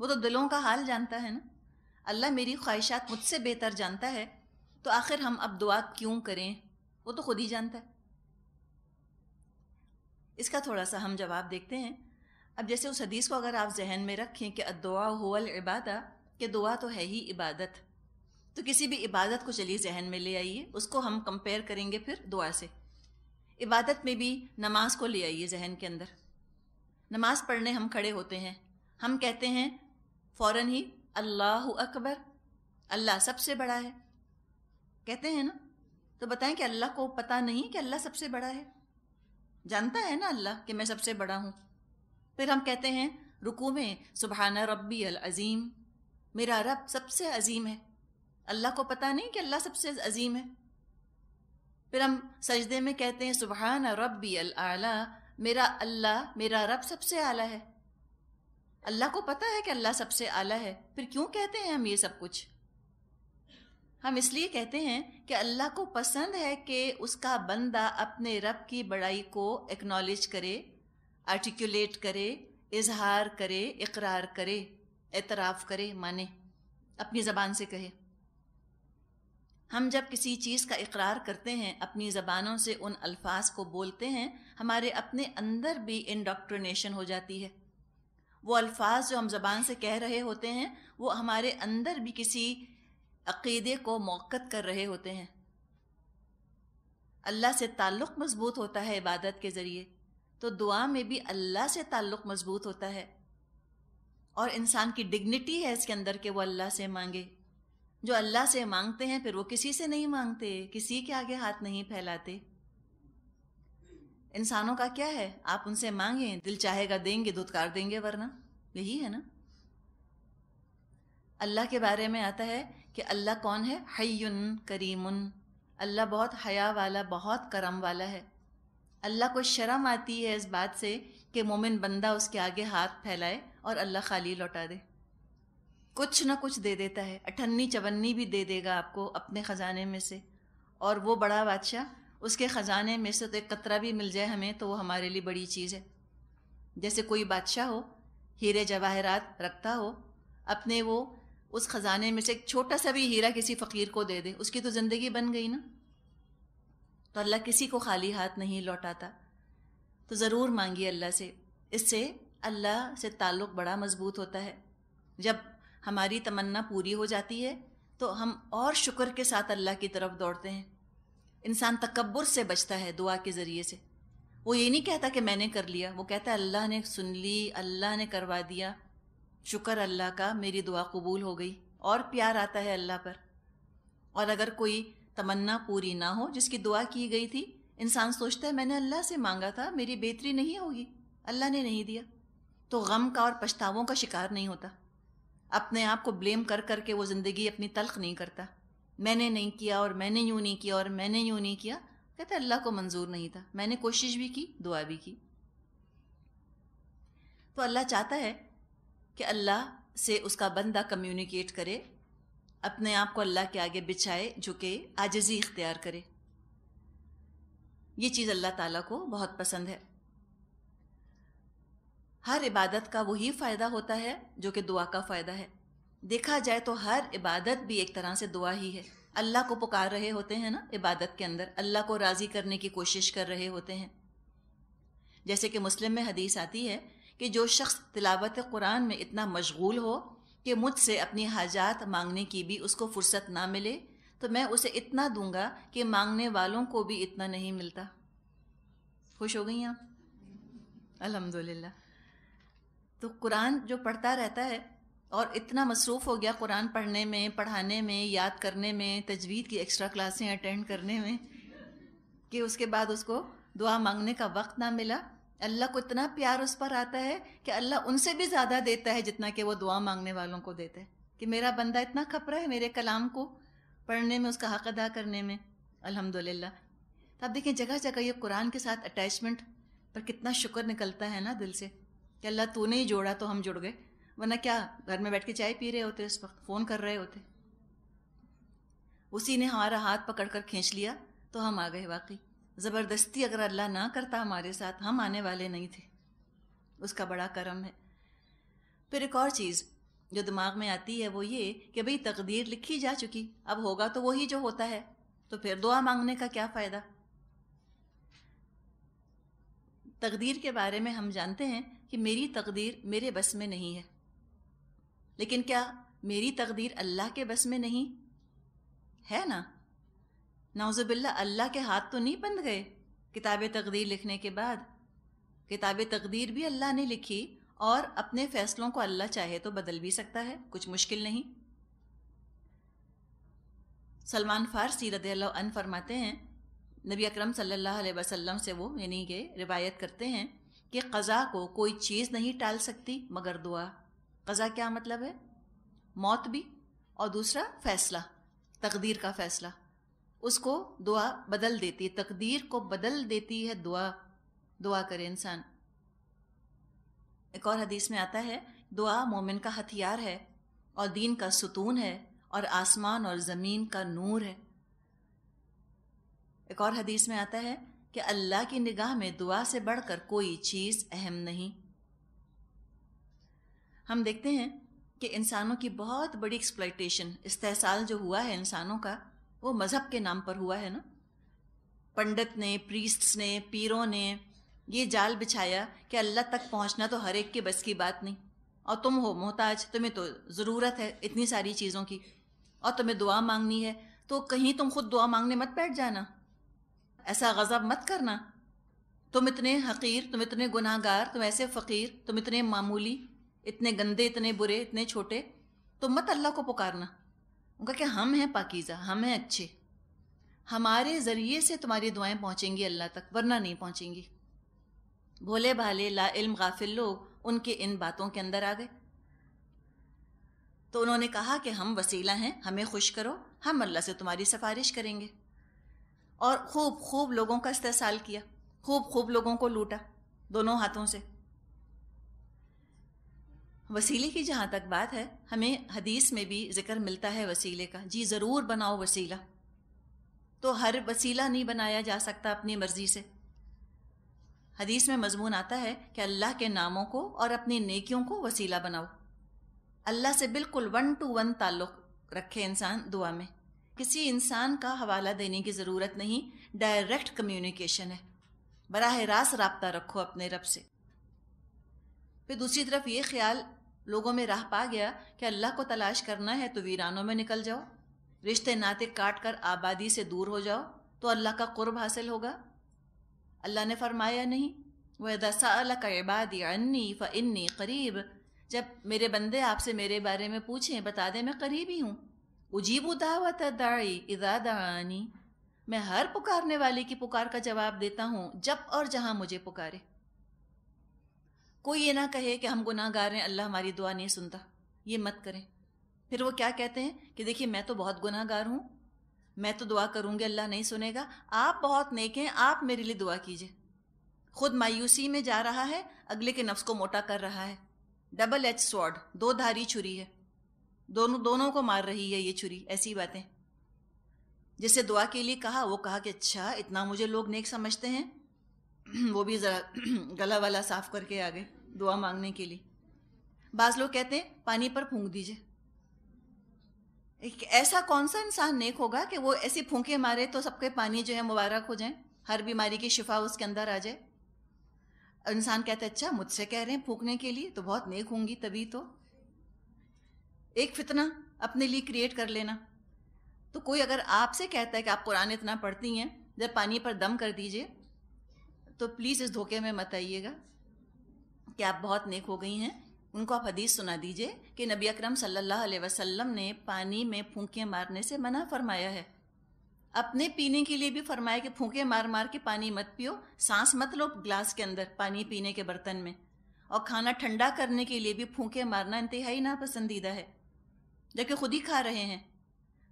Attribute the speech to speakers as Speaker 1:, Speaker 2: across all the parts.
Speaker 1: वो तो दिलों का हाल जानता है ना अल्लाह मेरी ख्वाहिशात मुझसे बेहतर जानता है तो आखिर हम अब दुआ क्यों करें वो तो खुद ही जानता है इसका थोड़ा सा हम जवाब देखते हैं अब जैसे उस हदीस को अगर आप जहन में रखें कि दुआ होल इबादा कि दुआ तो है ही इबादत तो किसी भी इबादत को चलिए जहन में ले आइए उसको हम कंपेयर करेंगे फिर दुआ से इबादत में भी नमाज को ले आइए जहन के अंदर नमाज पढ़ने हम खड़े होते हैं हम कहते हैं फ़ौर ही अल्लाह अकबर अल्लाह सबसे बड़ा है कहते हैं ना तो बताएं कि अल्लाह को पता नहीं कि अल्लाह सबसे बड़ा है जानता है ना अल्लाह कि मैं सबसे बड़ा हूँ फिर हम कहते हैं रुकू में सुबहाना रब्बी अल अज़ीम मेरा रब सबसे अजीम है अल्लाह को पता नहीं कि अल्लाह सबसे अजीम है फिर हम सजदे में कहते हैं सुबहान रबी अल आला मेरा अल्लाह मेरा रब सबसे आला है अल्लाह को पता है कि अल्लाह सबसे आला है फिर क्यों कहते हैं हम ये सब कुछ हम इसलिए कहते हैं कि अल्लाह को पसंद है कि उसका बंदा अपने रब की बड़ाई को एक्नॉलेज करे आर्टिकुलेट करे इजहार करे इकरार करे एतराफ़ करे माने अपनी ज़बान से कहे हम जब किसी चीज़ का इकरार करते हैं अपनी ज़बानों से उन अल्फाज को बोलते हैं हमारे अपने अंदर भी इंडॉक्ट्रिनेशन हो जाती है वो अल्फाज जो हम ज़बान से कह रहे होते हैं वो हमारे अंदर भी किसी अक़ीदे को मौक़त कर रहे होते हैं अल्लाह से ताल्लुक़ मज़बूत होता है इबादत के ज़रिए तो दुआ में भी अल्लाह से ताल्लुक़ मज़बूत होता है और इंसान की डिग्निटी है इसके अंदर कि वो अल्लाह से मांगे जो अल्लाह से मांगते हैं फिर वो किसी से नहीं मांगते किसी के आगे हाथ नहीं फैलाते इंसानों का क्या है आप उनसे मांगे दिल चाहेगा देंगे धुतकार देंगे वरना यही है ना अल्लाह के बारे में आता है कि अल्लाह कौन है हयुन करीमुन अल्लाह बहुत हया वाला बहुत करम वाला है अल्लाह को शर्म आती है इस बात से कि मोमिन बंदा उसके आगे हाथ फैलाए और अल्लाह खाली लौटा दे कुछ ना कुछ दे देता है अठन्नी चवन्नी भी दे देगा आपको अपने ख़जाने में से और वो बड़ा बादशाह उसके ख़जाने में से तो एक कतरा भी मिल जाए हमें तो वो हमारे लिए बड़ी चीज़ है जैसे कोई बादशाह हो हीरे जवाहरात रखता हो अपने वो उस ख़जाने में से एक छोटा सा भी हीरा किसी फ़कीर को दे दे उसकी तो ज़िंदगी बन गई ना तो अल्लाह किसी को खाली हाथ नहीं लौटाता तो ज़रूर मांगिए अल्लाह से इससे अल्लाह से ताल्लुक़ बड़ा मज़बूत होता है जब हमारी तमन्ना पूरी हो जाती है तो हम और शुक्र के साथ अल्लाह की तरफ दौड़ते हैं इंसान तकबर से बचता है दुआ के ज़रिए से वो ये नहीं कहता कि मैंने कर लिया वो कहता है अल्लाह ने सुन ली अल्लाह ने करवा दिया शुक्र अल्लाह का मेरी दुआ कबूल हो गई और प्यार आता है अल्लाह पर और अगर कोई तमन्ना पूरी ना हो जिसकी दुआ की गई थी इंसान सोचता है मैंने अल्लाह से मांगा था मेरी बेहतरी नहीं होगी अल्लाह ने नहीं दिया तो गम का और पछतावों का शिकार नहीं होता अपने आप को ब्लेम कर करके वो ज़िंदगी अपनी तलख नहीं करता मैंने नहीं किया और मैंने यूँ नहीं किया और मैंने यूँ नहीं किया कहते अल्लाह को मंजूर नहीं था मैंने कोशिश भी की दुआ भी की तो अल्लाह चाहता है कि अल्लाह से उसका बंदा कम्युनिकेट करे अपने आप को अल्लाह के आगे बिछाए झुके आजजी इख्तियार करे ये चीज़ अल्लाह ताला को बहुत पसंद है हर इबादत का वही फ़ायदा होता है जो कि दुआ का फ़ायदा है देखा जाए तो हर इबादत भी एक तरह से दुआ ही है अल्लाह को पुकार रहे होते हैं ना इबादत के अंदर अल्लाह को राज़ी करने की कोशिश कर रहे होते हैं जैसे कि मुस्लिम में हदीस आती है कि जो शख्स तिलावत कुरान में इतना मशगूल हो कि मुझसे अपनी हाजात मांगने की भी उसको फुर्सत ना मिले तो मैं उसे इतना दूंगा कि मांगने वालों को भी इतना नहीं मिलता खुश हो गई आप अल्हम्दुलिल्लाह तो कुरान जो पढ़ता रहता है और इतना मसरूफ़ हो गया कुरान पढ़ने में पढ़ाने में याद करने में तजवीद की एक्स्ट्रा क्लासें अटेंड करने में कि उसके बाद उसको दुआ मांगने का वक्त ना मिला अल्लाह को इतना प्यार उस पर आता है कि अल्लाह उनसे भी ज़्यादा देता है जितना कि वो दुआ मांगने वालों को देता है कि मेरा बंदा इतना खपरा है मेरे कलाम को पढ़ने में उसका हक अदा करने में अलहमदल्ला तो आप देखें जगह जगह ये कुरान के साथ अटैचमेंट पर कितना शुक्र निकलता है ना दिल से कि अल्लाह तूने ही जोड़ा तो हम जुड़ गए वरना क्या घर में बैठ के चाय पी रहे होते उस वक्त फ़ोन कर रहे होते उसी ने हमारा हाथ पकड़ कर खींच लिया तो हम आ गए वाकई ज़बरदस्ती अगर अल्लाह ना करता हमारे साथ हम आने वाले नहीं थे उसका बड़ा करम है फिर एक और चीज़ जो दिमाग में आती है वो ये कि भाई तकदीर लिखी जा चुकी अब होगा तो वही जो होता है तो फिर दुआ मांगने का क्या फ़ायदा तकदीर के बारे में हम जानते हैं कि मेरी तकदीर मेरे बस में नहीं है लेकिन क्या मेरी तकदीर अल्लाह के बस में नहीं है ना नाउजबिल्ला अल्लाह के हाथ तो नहीं बंद गए किताब तकदीर लिखने के बाद किताब तकदीर भी अल्लाह ने लिखी और अपने फ़ैसलों को अल्लाह चाहे तो बदल भी सकता है कुछ मुश्किल नहीं सलमान फारसी रद अन फरमाते हैं नबी अकरम सल्लल्लाहु अलैहि वसल्लम से वो यानी कि रिवायत करते हैं कि क़ज़ा को कोई चीज़ नहीं टाल सकती मगर दुआ कज़ा क्या मतलब है मौत भी और दूसरा फैसला तकदीर का फैसला उसको दुआ बदल देती है तकदीर को बदल देती है दुआ दुआ करे इंसान एक और हदीस में आता है दुआ मोमिन का हथियार है और दीन का सुतून है और आसमान और ज़मीन का नूर है एक और हदीस में आता है कि अल्लाह की निगाह में दुआ से बढ़कर कोई चीज़ अहम नहीं हम देखते हैं कि इंसानों की बहुत बड़ी एक्सप्लाइटेशन इस्तेसाल जो हुआ है इंसानों का वो मज़हब के नाम पर हुआ है ना पंडित ने प्रीस्ट्स ने पीरों ने ये जाल बिछाया कि अल्लाह तक पहुंचना तो हर एक के बस की बात नहीं और तुम हो मोहताज तुम्हें तो ज़रूरत है इतनी सारी चीज़ों की और तुम्हें दुआ मांगनी है तो कहीं तुम खुद दुआ मांगने मत बैठ जाना ऐसा गज़ब मत करना तुम इतने हकीर तुम इतने गुनाहगार तुम ऐसे फ़कीर तुम इतने मामूली इतने गंदे इतने बुरे इतने छोटे तो मत अल्लाह को पुकारना उनका कि हम हैं पाकिज़ा हम हैं अच्छे हमारे ज़रिए से तुम्हारी दुआएं पहुंचेंगी अल्लाह तक वरना नहीं पहुँचेंगी भोले भाले ला इल्म गाफिल लोग उनके इन बातों के अंदर आ गए तो उन्होंने कहा कि हम वसीला हैं हमें खुश करो हम अल्लाह से तुम्हारी सिफारिश करेंगे और खूब खूब लोगों का इस्तेसाल किया खूब खूब लोगों को लूटा दोनों हाथों से वसीले की जहाँ तक बात है हमें हदीस में भी जिक्र मिलता है वसीले का जी ज़रूर बनाओ वसीला तो हर वसीला नहीं बनाया जा सकता अपनी मर्ज़ी से हदीस में मजमून आता है कि अल्लाह के नामों को और अपनी नेकियों को वसीला बनाओ अल्लाह से बिल्कुल वन टू वन ताल्लुक़ रखे इंसान दुआ में किसी इंसान का हवाला देने की ज़रूरत नहीं डायरेक्ट कम्युनिकेशन है बरह रास्त रबता रखो अपने रब से फिर दूसरी तरफ ये ख्याल लोगों में राह पा गया कि अल्लाह को तलाश करना है तो वीरानों में निकल जाओ रिश्ते नाते काट कर आबादी से दूर हो जाओ तो अल्लाह का कुर्ब हासिल होगा अल्लाह ने फरमाया नहीं वह दसा का इबादी अन्नी फ़ इन्नी करीब जब मेरे बंदे आपसे मेरे बारे में पूछें बता दें मैं करीब ही हूँ उजीब दावत दाई इदा दानी मैं हर पुकारने वाले की पुकार का जवाब देता हूँ जब और जहाँ मुझे पुकारे कोई ये ना कहे कि हम गुनाहगार हैं अल्लाह हमारी दुआ नहीं सुनता ये मत करें फिर वो क्या कहते हैं कि देखिए मैं तो बहुत गुनाहगार हूँ मैं तो दुआ करूँगी अल्लाह नहीं सुनेगा आप बहुत नेक हैं आप मेरे लिए दुआ कीजिए खुद मायूसी में जा रहा है अगले के नफ्स को मोटा कर रहा है डबल एच स्वॉर्ड दो धारी छुरी है दोनों दोनों को मार रही है ये छुरी ऐसी बातें जिसे दुआ के लिए कहा वो कहा कि अच्छा इतना मुझे लोग नेक समझते हैं वो भी ज़रा गला वाला साफ करके आ गए दुआ मांगने के लिए बाज लोग कहते हैं पानी पर फूंक दीजिए एक ऐसा कौन सा इंसान नेक होगा कि वो ऐसी फूंके मारे तो सबके पानी जो है मुबारक हो जाए हर बीमारी की शिफा उसके अंदर आ जाए इंसान कहता है अच्छा मुझसे कह रहे हैं फूकने के लिए तो बहुत नेक होंगी तभी तो एक फितना अपने लिए क्रिएट कर लेना तो कोई अगर आपसे कहता है कि आप कुरान इतना पढ़ती हैं जब पानी पर दम कर दीजिए तो प्लीज़ इस धोखे में मत आइएगा कि आप बहुत नेक हो गई हैं उनको आप हदीस सुना दीजिए कि नबी अकरम सल्लल्लाहु अलैहि वसल्लम ने पानी में फूंके मारने से मना फरमाया है अपने पीने के लिए भी फरमाया कि फूके मार मार के पानी मत पियो सांस मत लो ग्लास के अंदर पानी पीने के बर्तन में और खाना ठंडा करने के लिए भी फूके मारना इंतहाई नापसंदीदा है जबकि खुद ही खा रहे हैं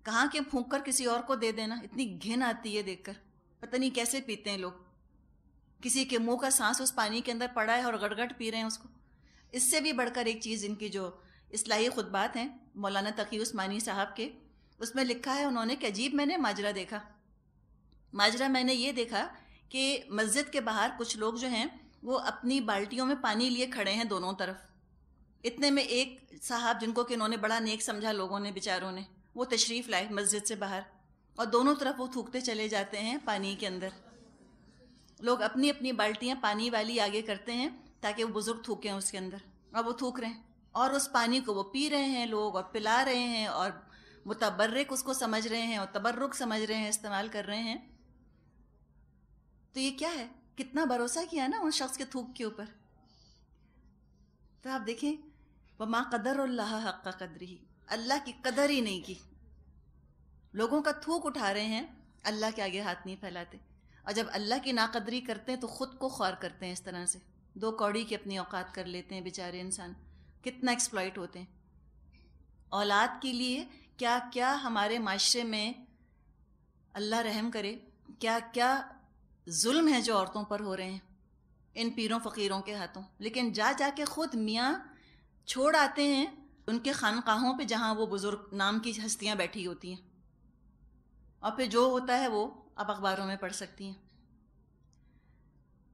Speaker 1: कहाँ के फूंक कर किसी और को दे देना इतनी घिन आती है देखकर पता नहीं कैसे पीते हैं लोग किसी के मुंह का सांस उस पानी के अंदर पड़ा है और गड़गड़ पी रहे हैं उसको इससे भी बढ़कर एक चीज़ इनकी जो इसलाही खुतबात हैं मौलाना तकी उस्मानी साहब के उसमें लिखा है उन्होंने कि अजीब मैंने माजरा देखा माजरा मैंने ये देखा कि मस्जिद के बाहर कुछ लोग जो हैं वो अपनी बाल्टियों में पानी लिए खड़े हैं दोनों तरफ इतने में एक साहब जिनको कि उन्होंने बड़ा नेक समझा लोगों ने बेचारों ने वो तशरीफ़ लाए मस्जिद से बाहर और दोनों तरफ वो थूकते चले जाते हैं पानी के अंदर लोग अपनी अपनी बाल्टियाँ पानी वाली आगे करते हैं ताकि वो बुज़ुर्ग थूकें उसके अंदर और वो थूक रहे हैं और उस पानी को वो पी रहे हैं लोग और पिला रहे हैं और मुतबर्रक उसको समझ रहे हैं और तबर्रुक समझ रहे हैं इस्तेमाल कर रहे हैं तो ये क्या है कितना भरोसा किया ना उन शख्स के थूक के ऊपर तो आप देखें व माँ कदर हक का कदर ही अल्लाह की कदर ही नहीं की लोगों का थूक उठा रहे हैं अल्लाह के आगे हाथ नहीं फैलाते और जब अल्लाह की नाकदरी करते हैं तो ख़ुद को ख्वार करते हैं इस तरह से दो कौड़ी की अपनी औकात कर लेते हैं बेचारे इंसान कितना एक्सप्लॉयट होते हैं औलाद के लिए क्या क्या हमारे माशरे में अल्लाह रहम करे क्या क्या जुल्म है जो औरतों पर हो रहे हैं इन पीरों फ़कीरों के हाथों लेकिन जा जा के ख़ुद मियाँ छोड़ आते हैं उनके खानकाहों पे जहाँ वो बुज़ुर्ग नाम की हस्तियाँ बैठी होती हैं और फिर जो होता है वो आप अखबारों में पढ़ सकती हैं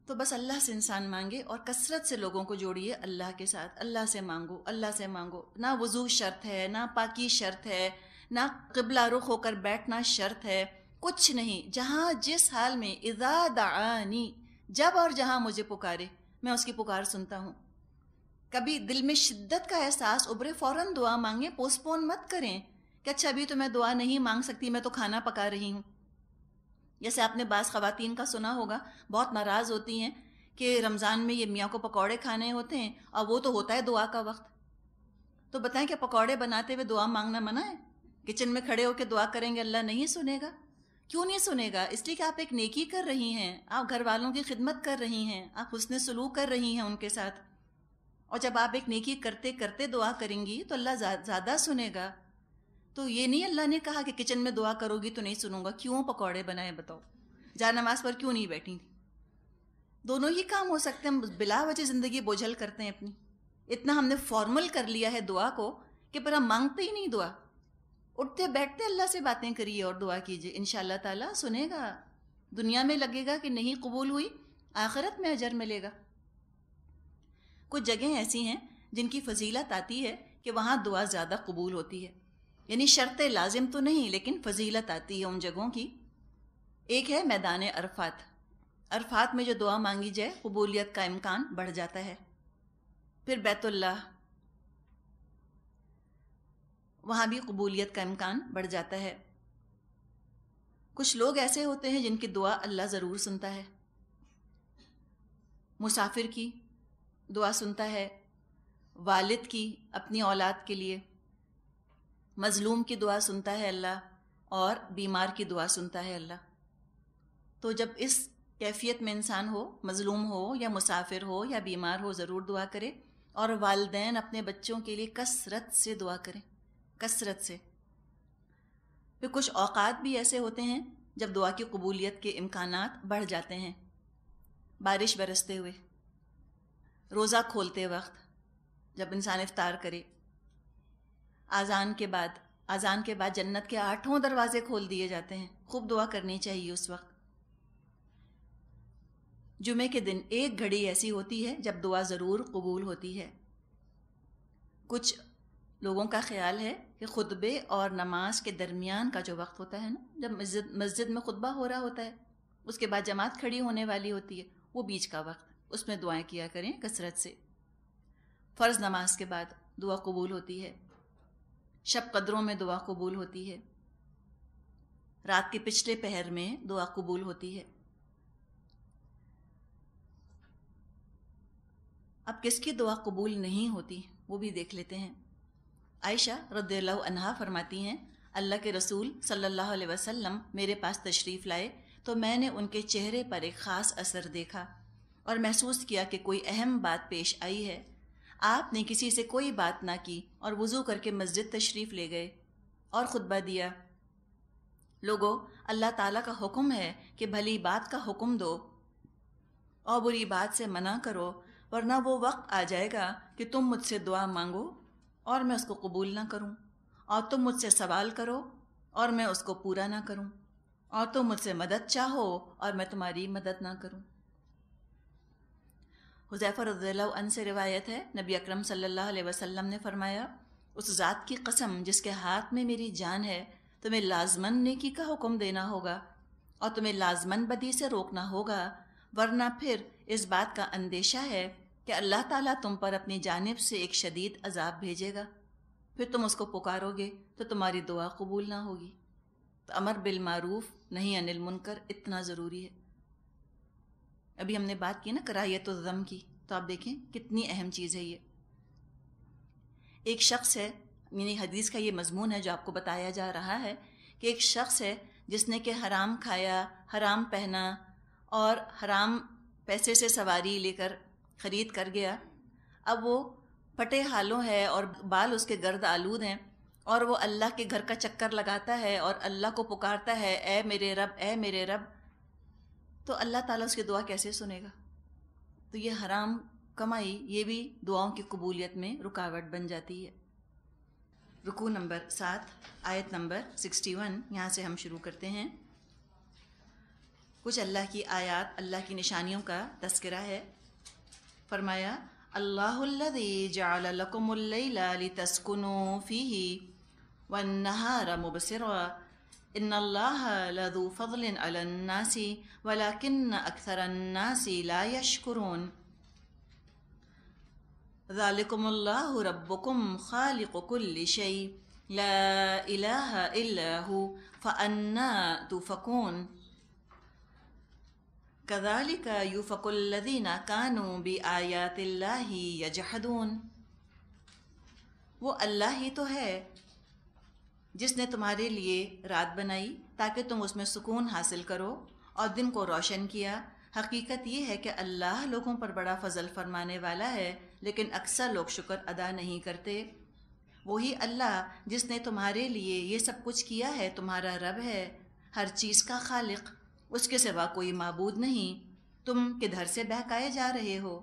Speaker 1: तो बस अल्लाह से इंसान मांगे और कसरत से लोगों को जोड़िए अल्लाह के साथ अल्लाह से मांगो अल्लाह से मांगो ना वज़ू शर्त है ना पाकी शर्त है ना कबला रुख होकर बैठना शर्त है कुछ नहीं जहाँ जिस हाल में इज़ा दानी जब और जहाँ मुझे पुकारे मैं उसकी पुकार सुनता हूँ कभी दिल में शिद्दत का एहसास उभरे फ़ौर दुआ मांगे पोस्टपोन मत करें कि अच्छा अभी तो मैं दुआ नहीं मांग सकती मैं तो खाना पका रही हूँ जैसे आपने बास ख़वातीन का सुना होगा बहुत नाराज़ होती हैं कि रमज़ान में ये मियाँ को पकौड़े खाने होते हैं और वो तो होता है दुआ का वक्त तो बताएं कि पकौड़े बनाते हुए दुआ मांगना मना है किचन में खड़े होकर दुआ करेंगे अल्लाह नहीं सुनेगा क्यों नहीं सुनेगा इसलिए कि आप एक नेकी कर रही हैं आप घर वालों की खिदमत कर रही हैं आप हसन सलूक कर रही हैं उनके साथ और जब आप एक नेकी करते करते दुआ करेंगी तो अल्लाह ज़्यादा जा, सुनेगा तो ये नहीं अल्लाह ने कहा कि किचन में दुआ करोगी तो नहीं सुनूंगा क्यों पकौड़े बनाए बताओ जा नमाज पर क्यों नहीं बैठी थी दोनों ही काम हो सकते हैं बिला वजह ज़िंदगी बोझल करते हैं अपनी इतना हमने फॉर्मल कर लिया है दुआ को कि पर हम मांगते ही नहीं दुआ उठते बैठते अल्लाह से बातें करिए और दुआ कीजिए इन ताला सुनेगा दुनिया में लगेगा कि नहीं कबूल हुई आखिरत में अजर मिलेगा कुछ जगह ऐसी हैं जिनकी फजीलत आती है कि वहाँ दुआ ज़्यादा कबूल होती है यानी शर्त लाजिम तो नहीं लेकिन फजीलत आती है उन जगहों की एक है मैदान अरफात अरफात में जो दुआ मांगी जाए कबूलियत का इम्कान बढ़ जाता है फिर बैतुल्ला वहाँ भी कबूलियत का इम्कान बढ़ जाता है कुछ लोग ऐसे होते हैं जिनकी दुआ अल्लाह ज़रूर सुनता है मुसाफिर की दुआ सुनता है वालिद की अपनी औलाद के लिए मज़लूम की दुआ सुनता है अल्लाह और बीमार की दुआ सुनता है अल्लाह तो जब इस कैफियत में इंसान हो मज़लूम हो या मुसाफिर हो या बीमार हो ज़रूर दुआ करे और वालदेन अपने बच्चों के लिए कसरत से दुआ करें कसरत से फिर कुछ औकात भी ऐसे होते हैं जब दुआ की कबूलियत के इम्कान बढ़ जाते हैं बारिश बरसते हुए रोज़ा खोलते वक्त जब इंसान इफ़ार करे आज़ान के बाद आज़ान के बाद जन्नत के आठों दरवाजे खोल दिए जाते हैं खूब दुआ करनी चाहिए उस वक्त जुमे के दिन एक घड़ी ऐसी होती है जब दुआ ज़रूर कबूल होती है कुछ लोगों का ख्याल है कि खुतबे और नमाज के दरमियान का जो वक्त होता है ना जब मस्जिद मस्जिद में खुतबा हो रहा होता है उसके बाद जमात खड़ी होने वाली होती है वो बीच का वक्त उसमें दुआएं किया करें कसरत से फ़र्ज़ नमाज के बाद दुआ कबूल होती है शब कदरों में दुआ कबूल होती है रात के पिछले पहर में दुआ कबूल होती है अब किसकी दुआ कबूल नहीं होती वो भी देख लेते हैं आयशा रद्ला फरमाती हैं अल्लाह के रसूल सल्लल्लाहु अलैहि वसल्लम मेरे पास तशरीफ़ लाए तो मैंने उनके चेहरे पर एक ख़ास असर देखा और महसूस किया कि कोई अहम बात पेश आई है आपने किसी से कोई बात ना की और वज़ू करके मस्जिद तशरीफ़ ले गए और ख़ुतबा दिया लोगों अल्लाह ताला का हुक्म है कि भली बात का हुक्म दो और बुरी बात से मना करो वरना वो वक्त आ जाएगा कि तुम मुझसे दुआ मांगो और मैं उसको कबूल ना करूं और तुम मुझसे सवाल करो और मैं उसको पूरा ना करूं और तुम मुझसे मदद चाहो और मैं तुम्हारी मदद ना करूं हुजैफ़र रदील्ला से रिवायत है नबी अकरम सल्लल्लाहु अलैहि वसल्लम ने फरमाया उस ज़ात की कसम जिसके हाथ में मेरी जान है तुम्हें लाजमन नेकी का हुक्म देना होगा और तुम्हें लाजमन बदी से रोकना होगा वरना फिर इस बात का अंदेशा है कि अल्लाह ताला तुम पर अपनी जानब से एक शदीद अजाब भेजेगा फिर तुम उसको पुकारोगे तो तुम्हारी दुआ कबूल ना होगी तो अमर बिलमारूफ़ नहीं अनिल मुनकर इतना ज़रूरी है अभी हमने बात की ना कराहियत ज़म की तो आप देखें कितनी अहम चीज़ है ये एक शख्स है यानी हदीस का ये मजमून है जो आपको बताया जा रहा है कि एक शख्स है जिसने कि हराम खाया हराम पहना और हराम पैसे से सवारी लेकर ख़रीद कर गया अब वो फटे हालों है और बाल उसके गर्द आलूद हैं और वो अल्लाह के घर का चक्कर लगाता है और अल्लाह को पुकारता है ए मेरे रब ए मेरे रब तो अल्लाह ताला उसकी दुआ कैसे सुनेगा तो ये हराम कमाई ये भी दुआओं की कबूलियत में रुकावट बन जाती है रुकू नंबर सात आयत नंबर सिक्सटी वन यहाँ से हम शुरू करते हैं कुछ अल्लाह की आयत अल्लाह की निशानियों का तस्करा है फरमाया अल्लाह तस्कुनो फ़ी वन नहारा मुबसरा إن الله لذو فضل على الناس ولكن أكثر الناس لا يشكرون ذلكم الله ربكم خالق كل شيء لا إله إلا هو فأنا تفكون كذلك يوفق الذين كانوا بآيات الله يجحدون وہ اللہ ہی تو ہے जिसने तुम्हारे लिए रात बनाई ताकि तुम उसमें सुकून हासिल करो और दिन को रोशन किया हकीकत यह है कि अल्लाह लोगों पर बड़ा फजल फरमाने वाला है लेकिन अक्सर लोग शुक्र अदा नहीं करते वही अल्लाह जिसने तुम्हारे लिए ये सब कुछ किया है तुम्हारा रब है हर चीज़ का खालिक उसके सिवा कोई मबूद नहीं तुम किधर से बहकाए जा रहे हो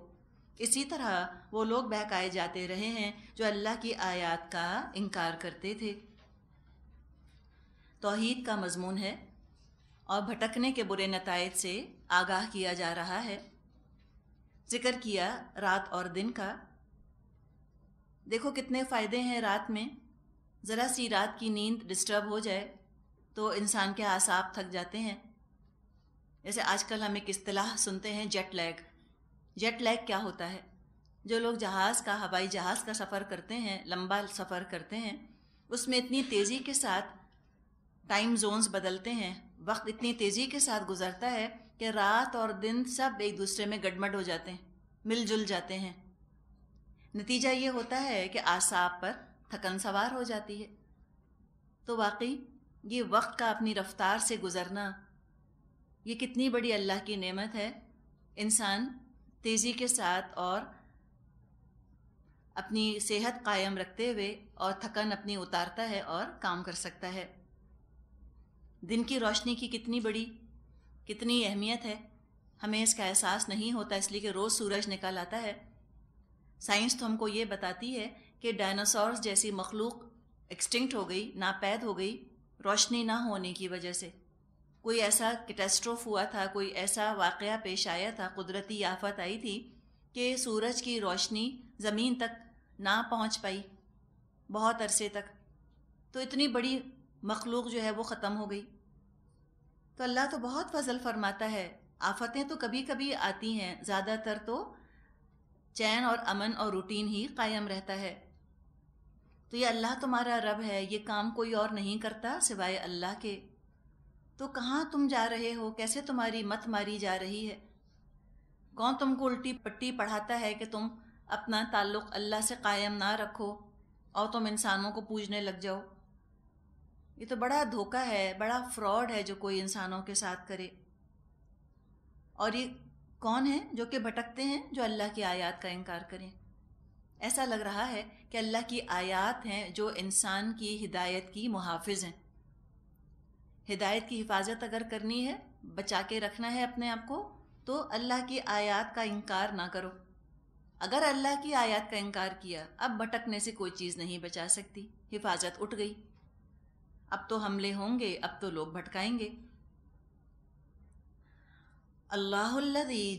Speaker 1: इसी तरह वो लोग बहकाए जाते रहे हैं जो अल्लाह की आयात का इनकार करते थे तोहद का मजमून है और भटकने के बुरे नतज से आगाह किया जा रहा है ज़िक्र किया रात और दिन का देखो कितने फ़ायदे हैं रात में ज़रा सी रात की नींद डिस्टर्ब हो जाए तो इंसान के आसाब थक जाते हैं जैसे आजकल हम एक अतलाह सुनते हैं जेट लैग जेट लैग क्या होता है जो लोग जहाज़ का हवाई जहाज़ का सफ़र करते हैं लंबा सफ़र करते हैं उसमें इतनी तेज़ी के साथ टाइम जोन्स बदलते हैं वक्त इतनी तेज़ी के साथ गुजरता है कि रात और दिन सब एक दूसरे में गडमड हो जाते हैं मिलजुल जाते हैं नतीजा ये होता है कि आसाब पर थकन सवार हो जाती है तो वाकई ये वक्त का अपनी रफ्तार से गुज़रना ये कितनी बड़ी अल्लाह की नेमत है इंसान तेज़ी के साथ और अपनी सेहत कायम रखते हुए और थकन अपनी उतारता है और काम कर सकता है दिन की रोशनी की कितनी बड़ी कितनी अहमियत है हमें इसका एहसास नहीं होता इसलिए कि रोज़ सूरज निकल आता है साइंस तो हमको ये बताती है कि डायनासोर्स जैसी मखलूक एक्सटिंक्ट हो गई नापैद हो गई रोशनी ना होने की वजह से कोई ऐसा कैटेस्ट्रोफ हुआ था कोई ऐसा वाक़ पेश आया था कुदरती आफत आई थी कि सूरज की रोशनी ज़मीन तक ना पहुंच पाई बहुत अरसे तक तो इतनी बड़ी मखलूक जो है वो ख़त्म हो गई तो अल्लाह तो बहुत फजल फरमाता है आफतें तो कभी कभी आती हैं ज़्यादातर तो चैन और अमन और रूटीन ही कायम रहता है तो ये अल्लाह तुम्हारा रब है ये काम कोई और नहीं करता सिवाय अल्लाह के तो कहाँ तुम जा रहे हो कैसे तुम्हारी मत मारी जा रही है कौन तुमको उल्टी पट्टी पढ़ाता है कि तुम अपना ताल्लुक़ अल्लाह से कायम ना रखो और तुम इंसानों को पूजने लग जाओ ये तो बड़ा धोखा है बड़ा फ्रॉड है जो कोई इंसानों के साथ करे और ये कौन है जो कि भटकते हैं जो अल्लाह की आयात का इनकार करें ऐसा लग रहा है कि अल्लाह की आयात हैं जो इंसान की हिदायत की मुहाफ़ हैं हिदायत की हिफाजत अगर करनी है बचा के रखना है अपने आप को तो अल्लाह की आयात का इनकार ना करो अगर अल्लाह की आयात का इनकार किया अब भटकने से कोई चीज़ नहीं बचा सकती हिफाजत उठ गई अब तो हमले होंगे अब तो लोग भटकाएंगे अल्लाहुल्लज़ी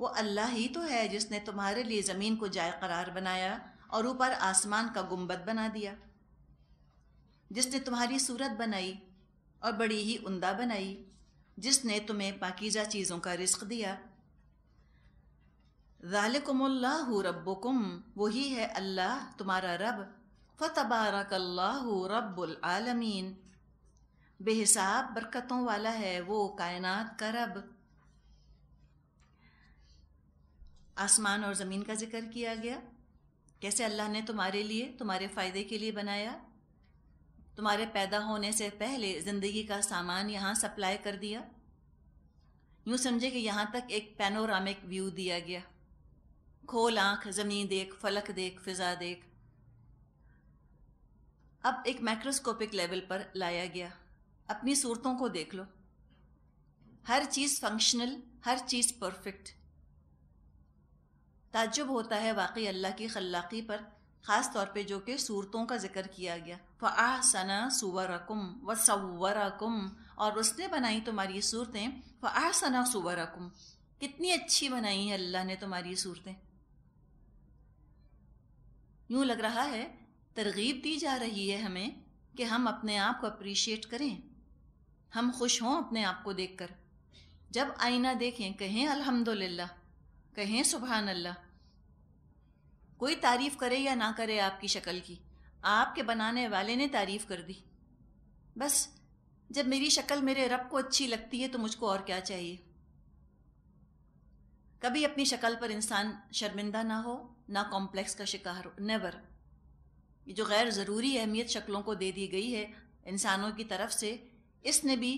Speaker 1: वो अल्लाह ही तो है जिसने तुम्हारे लिए ज़मीन को जाय करार बनाया और ऊपर आसमान का गुम्बद बना दिया जिसने तुम्हारी सूरत बनाई और बड़ी ही उमदा बनाई जिसने तुम्हें पाकिजा चीज़ों का रिस्क दिया ज़ालकमल्लाह रब्बुकुम वही है अल्लाह तुम्हारा रब फ़तबारकल्लाहु रब्बुल आलमीन बेहिसाब बरकतों वाला है वो कायनात का रब आसमान और ज़मीन का जिक्र किया गया कैसे अल्लाह ने तुम्हारे लिए तुम्हारे फ़ायदे के लिए बनाया तुम्हारे पैदा होने से पहले ज़िंदगी का सामान यहाँ सप्लाई कर दिया यूँ समझे कि यहाँ तक एक पैनोरामिक व्यू दिया गया खोल आँख ज़मीन देख फलक देख फिज़ा देख अब एक माइक्रोस्कोपिक लेवल पर लाया गया अपनी सूरतों को देख लो हर चीज़ फंक्शनल हर चीज़ परफेक्ट ताज्जुब होता है वाकई अल्लाह की खल्लाकी पर ख़ास तौर पे जो कि सूरतों का जिक्र किया गया फ़ाहसना सुवरकुम व सवरकुम और उसने बनाई तुम्हारी सूरतें फ़ाहसना सुवरकुम कितनी अच्छी बनाई है अल्लाह ने तुम्हारी सूरतें यूं लग रहा है तरगीब दी जा रही है हमें कि हम अपने आप को अप्रीशिएट करें हम खुश हों अपने आप को देखकर जब आईना देखें कहें अल्हम्दुलिल्लाह कहें सुबहानल्ला कोई तारीफ करे या ना करे आपकी शक्ल की आपके बनाने वाले ने तारीफ कर दी बस जब मेरी शक्ल मेरे रब को अच्छी लगती है तो मुझको और क्या चाहिए कभी अपनी शक्ल पर इंसान शर्मिंदा ना हो ना कॉम्प्लेक्स का शिकार हो नेवर ये जो गैर ज़रूरी अहमियत शक्लों को दे दी गई है इंसानों की तरफ से इसने भी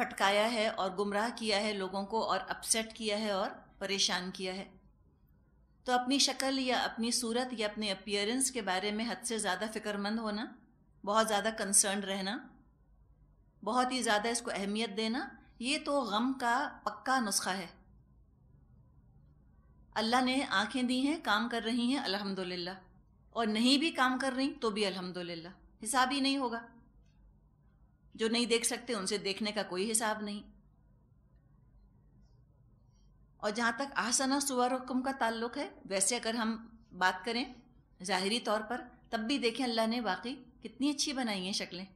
Speaker 1: भटकाया है और गुमराह किया है लोगों को और अपसेट किया है और परेशान किया है तो अपनी शक्ल या अपनी सूरत या अपने अपियरेंस के बारे में हद से ज़्यादा फिक्रमंद होना बहुत ज़्यादा कंसर्न रहना बहुत ही ज़्यादा इसको अहमियत देना ये तो गम का पक्का नुस्खा है अल्लाह ने आंखें दी हैं काम कर रही हैं अल्हम्दुलिल्लाह और नहीं भी काम कर रही तो भी अल्हम्दुलिल्लाह हिसाब ही नहीं होगा जो नहीं देख सकते उनसे देखने का कोई हिसाब नहीं और जहाँ तक आसन और सुवरकम का ताल्लुक है वैसे अगर हम बात करें ज़ाहरी तौर पर तब भी देखें अल्लाह ने वाकई कितनी अच्छी बनाई हैं शक्लें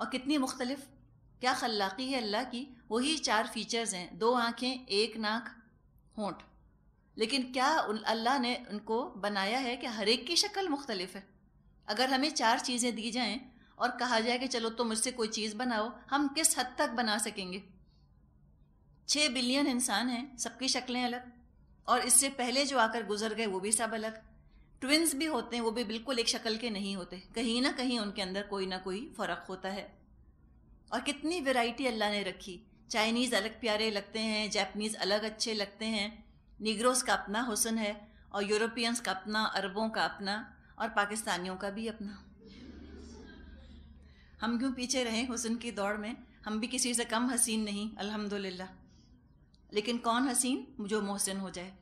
Speaker 1: और कितनी मुख्तलिफ क्या खल्लाकी है अल्लाह की वही चार फीचर्स हैं दो आँखें एक नाक होंठ लेकिन क्या अल्लाह ने उनको बनाया है कि हर एक की शक्ल मुख्तलिफ है अगर हमें चार चीज़ें दी जाएँ और कहा जाए कि चलो तो मुझसे कोई चीज़ बनाओ हम किस हद तक बना सकेंगे छः बिलियन इंसान हैं सबकी शक्लें अलग और इससे पहले जो आकर गुजर गए वो भी सब अलग ट्विंस भी होते हैं वो भी बिल्कुल एक शक्ल के नहीं होते कहीं ना कहीं उनके अंदर कोई ना कोई फ़र्क होता है और कितनी वेराइटी अल्लाह ने रखी चाइनीज़ अलग प्यारे लगते हैं जैपनीज़ अलग अच्छे लगते हैं निगरोज़ का अपना हुसन है और यूरोपियंस का अपना अरबों का अपना और पाकिस्तानियों का भी अपना हम क्यों पीछे रहें हुसन की दौड़ में हम भी किसी से कम हसीन नहीं अल्हम्दुलिल्लाह लेकिन कौन हसीन जो मोहसिन हो जाए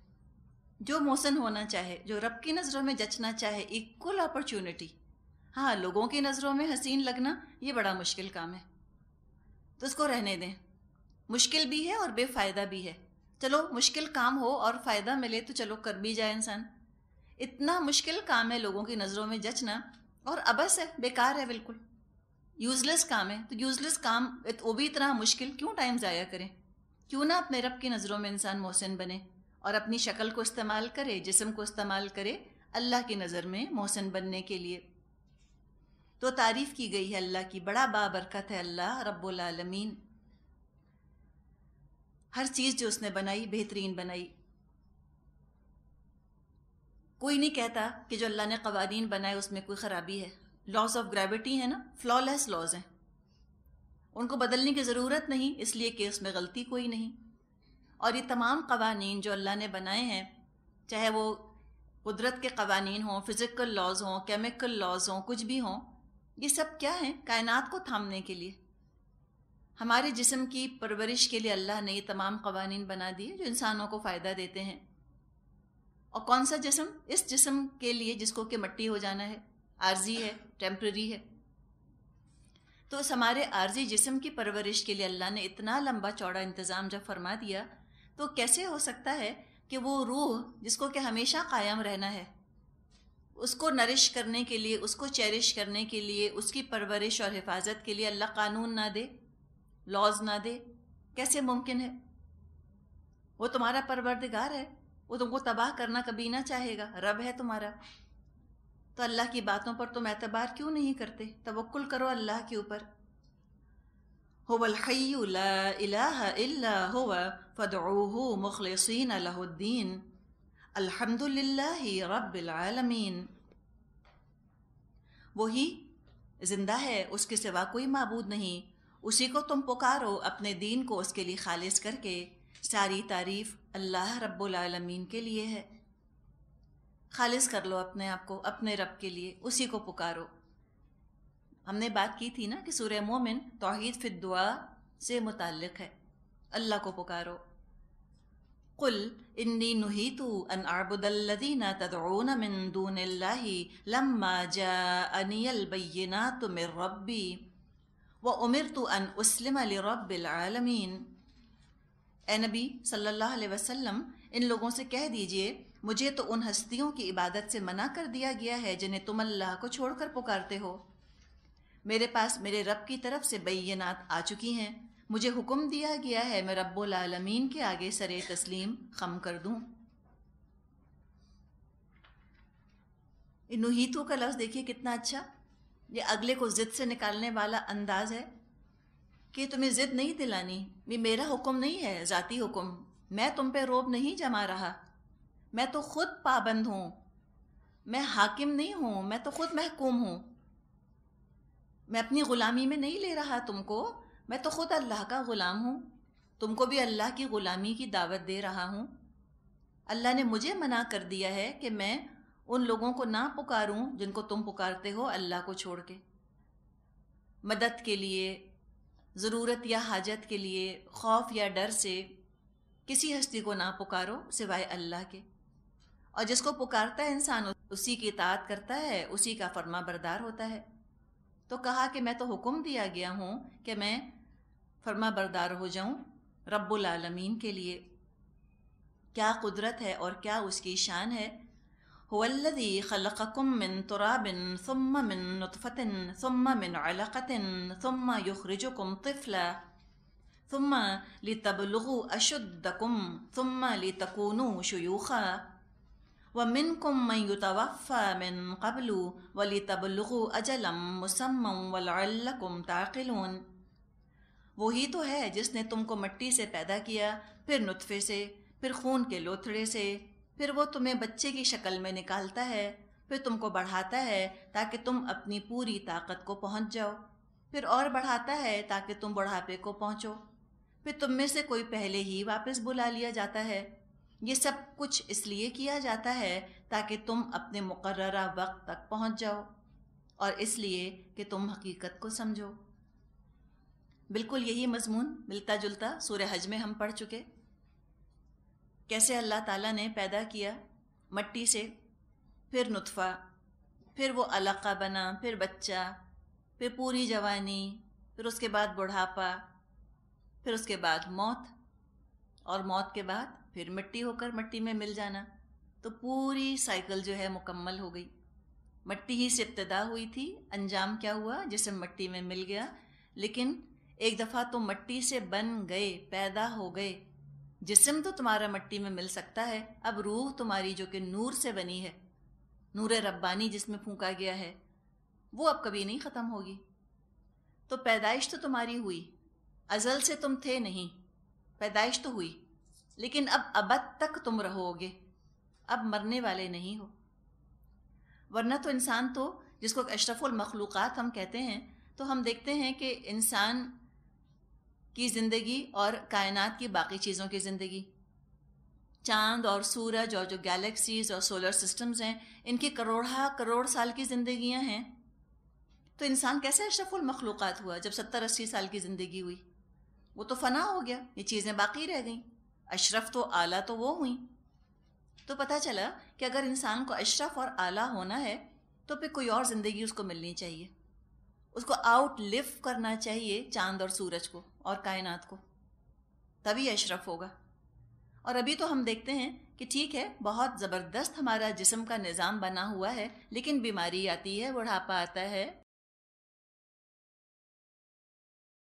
Speaker 1: जो मोहसिन होना चाहे जो रब की नज़रों में जचना चाहे इक्वल अपॉर्चुनिटी हाँ लोगों की नज़रों में हसीन लगना ये बड़ा मुश्किल काम है तो उसको रहने दें मुश्किल भी है और बेफ़ायदा भी है चलो मुश्किल काम हो और फ़ायदा मिले तो चलो कर भी जाए इंसान इतना मुश्किल काम है लोगों की नज़रों में जचना और अबस है बेकार है बिल्कुल यूज़लेस काम है तो यूज़लेस काम वो भी इतना मुश्किल क्यों टाइम ज़ाया करें क्यों ना अपने रब की नज़रों में इंसान मोहसिन बने और अपनी शक्ल को इस्तेमाल करे जिसम को इस्तेमाल करे अल्लाह की नज़र में मोहसिन बनने के लिए तो तारीफ़ की गई है अल्लाह की बड़ा बाबरकत है अल्लाह रब्बुलमीन हर चीज़ जो उसने बनाई बेहतरीन बनाई कोई नहीं कहता कि जो अल्लाह ने कवानीन बनाए उसमें कोई ख़राबी है लॉज ऑफ ग्रेविटी है ना फ्लॉलेस लॉज हैं उनको बदलने की ज़रूरत नहीं इसलिए कि उसमें गलती कोई नहीं और ये तमाम कवानीन जो अल्लाह ने बनाए हैं चाहे वो कुदरत के कवानीन हों फ़िज़िकल लॉज हों केमिकल लॉज हों कुछ भी हों ये सब क्या हैं कायनात को थामने के लिए हमारे जिस्म की परवरिश के लिए अल्लाह ने ये तमाम कवानीन बना दिए जो इंसानों को फ़ायदा देते हैं और कौन सा जिसम इस जिसम के लिए जिसको कि मट्टी हो जाना है आर्जी है टेम्प्रेरी है तो उस हमारे आर्जी जिसम की परवरिश के लिए अल्लाह ने इतना लंबा चौड़ा इंतज़ाम जब फरमा दिया तो कैसे हो सकता है कि वो रूह जिसको कि हमेशा कायम रहना है उसको नरिश करने के लिए उसको चेरिश करने के लिए उसकी परवरिश और हिफाजत के लिए अल्लाह कानून ना दे लॉज ना दे कैसे मुमकिन है वो तुम्हारा परवरदिगार है वो तुमको तबाह करना कभी ना चाहेगा रब है तुम्हारा तो अल्लाह की बातों पर तुम एतबार क्यों नहीं करते तवक्ल करो अल्लाह के ऊपर होबलहैल्लाह मुखलसिन अलाउद्दीन अल्हम्दुलिल्लाह वही जिंदा है उसके सिवा कोई मबूद नहीं उसी को तुम पुकारो अपने दीन को उसके लिए खालिज करके सारी तारीफ़ अल्लाह रब्बुल आलमीन के लिए है खालिज कर लो अपने आप को अपने रब के लिए उसी को पुकारो हमने बात की थी ना कि सूर्य मोमिन तोहद फिर दुआ से मुतक़ है अल्लाह को पुकारो कुल इन्नी नुही तो अन आबुदल्लदीना तदोन मिन लम्मा जा अनियल बैना तो व उमिर तो अन उसलम रबालमीन ए नबी सल्लल्लाहु अलैहि इन लोगों से कह दीजिए मुझे तो उन हस्तियों की इबादत से मना कर दिया गया है जिन्हें तुम अल्लाह को छोड़कर पुकारते हो मेरे पास मेरे रब की तरफ से बैनात आ चुकी हैं मुझे हुक्म दिया गया है मैं रब्बुल के आगे सरे तस्लीम खम कर दूँ नुहीतु तो का लफ्ज़ देखिए कितना अच्छा ये अगले को ज़िद से निकालने वाला अंदाज है कि तुम्हें ज़िद नहीं दिलानी ये मेरा हुक्म नहीं है ज़ाती हुक्म मैं तुम पे रोब नहीं जमा रहा मैं तो खुद पाबंद हूँ मैं हाकिम नहीं हूँ मैं तो खुद महकूम हूँ मैं अपनी ग़ुलामी में नहीं ले रहा तुमको मैं तो खुद अल्लाह का ग़ुलाम हूँ तुमको भी अल्लाह की ग़ुलामी की दावत दे रहा हूँ अल्लाह ने मुझे मना कर दिया है कि मैं उन लोगों को ना पुकारूं जिनको तुम पुकारते हो अल्लाह को छोड़ के मदद के लिए ज़रूरत या हाजत के लिए खौफ या डर से किसी हस्ती को ना पुकारो सिवाय अल्लाह के और जिसको पुकारता है इंसान उसी की इतात करता है उसी का फर्मा बरदार होता है तो कहा कि मैं तो हुक्म दिया गया हूँ कि मैं फर्मा बरदार हो जाऊँ रब्बुल आलमीन के लिए क्या कुदरत है और क्या उसकी शान है हुवल्लज़ी खलककुम मिन तुराबिन सुम्म मिन नुतफ़तिन सुम्म मिन अलकतिन सुम्म युखरिजुकुम तिफ़ला सुम्म लितबलुगु अशुद्दकुम सुम्म लितकूनु शुयूखा ومنكم من يتوفى من قبل ولتبلغوا أجلا مسمى ولعلكم تعقلون वही तो है जिसने तुमको मिट्टी से पैदा किया फिर नुतफ़े से फिर खून के लोथड़े से फिर वो तुम्हें बच्चे की शक्ल में निकालता है फिर तुमको बढ़ाता है ताकि तुम अपनी पूरी ताकत को पहुंच जाओ फिर और बढ़ाता है ताकि तुम बुढ़ापे को पहुंचो फिर तुम में से कोई पहले ही वापस बुला लिया जाता है ये सब कुछ इसलिए किया जाता है ताकि तुम अपने मुकर्रा वक्त तक पहुंच जाओ और इसलिए कि तुम हकीकत को समझो बिल्कुल यही मजमून मिलता जुलता सूर हज में हम पढ़ चुके कैसे अल्लाह ताला ने पैदा किया मट्टी से फिर नुतफ़ा फिर वो अलका बना फिर बच्चा फिर पूरी जवानी फिर उसके बाद बुढ़ापा फिर उसके बाद मौत और मौत के बाद फिर मिट्टी होकर मिट्टी में मिल जाना तो पूरी साइकिल जो है मुकम्मल हो गई मट्टी ही से इब्तदा हुई थी अंजाम क्या हुआ जिसम मिट्टी में मिल गया लेकिन एक दफ़ा तो मिट्टी से बन गए पैदा हो गए जिसम तो तुम्हारा मिट्टी में मिल सकता है अब रूह तुम्हारी जो कि नूर से बनी है नूर रब्बानी जिसमें फूका गया है वो अब कभी नहीं ख़त्म होगी तो पैदाइश तो तुम्हारी हुई अज़ल से तुम थे नहीं पैदाइश तो हुई लेकिन अब अब तक तुम रहोगे अब मरने वाले नहीं हो वरना तो इंसान तो जिसको अशरफुल मखलूक़ात हम कहते हैं तो हम देखते हैं कि इंसान की ज़िंदगी और कायनात की बाकी चीज़ों की ज़िंदगी चांद और सूरज और जो गैलेक्सीज और सोलर सिस्टम्स हैं इनकी करोड़ा करोड़ साल की ज़िंदियाँ हैं तो इंसान कैसे अशरफुल मखलूक़ात हुआ जब सत्तर अस्सी साल की ज़िंदगी हुई वो तो फना हो गया ये चीज़ें बाकी रह गईं अशरफ तो आला तो वो हुई तो पता चला कि अगर इंसान को अशरफ और आला होना है तो फिर कोई और ज़िंदगी उसको मिलनी चाहिए उसको आउट लिव करना चाहिए चांद और सूरज को और कायनात को तभी अशरफ होगा और अभी तो हम देखते हैं कि ठीक है बहुत ज़बरदस्त हमारा जिसम का निज़ाम बना हुआ है लेकिन बीमारी आती है बुढ़ापा आता है